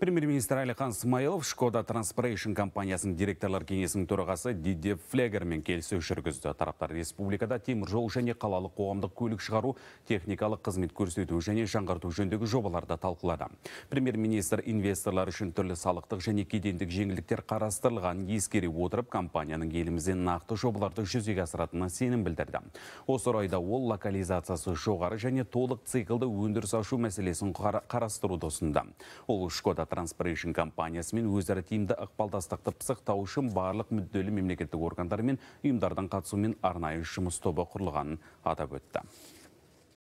Премьер-министр Әлихан Смайылов Шкода Транспорейшн компаниясының директорлар кеңесінің төрағасы Диде Флегермен келісу жүргізді. Тараптар республикада темір жол және қалалық қоғамдық көлік шығару, техникалық қызмет көрсету және жаңғырту жөндегі жобаларды талқылады. Премьер-министр инвесторлар үшін түрлі салықтық және кедендік жеңілдіктер қарастырылған ескере отырып компанияның елімізде нақты жобаларды жүзеге асыратынына сенім білдірді. Осы орайда ол локализациясы жоғары және толық циклды өндіріс ашу мәселесін қарастыруды ұсынды. Ол Шкода Транспарейшн компаниясымен өзірі тиімді ықпалдастықты пысықтау үшін барлық мүдделі мемлекеттік органдар мен ұйымдардың қатысуымен арнайы жұмыс тобы құрылғанын атап өтті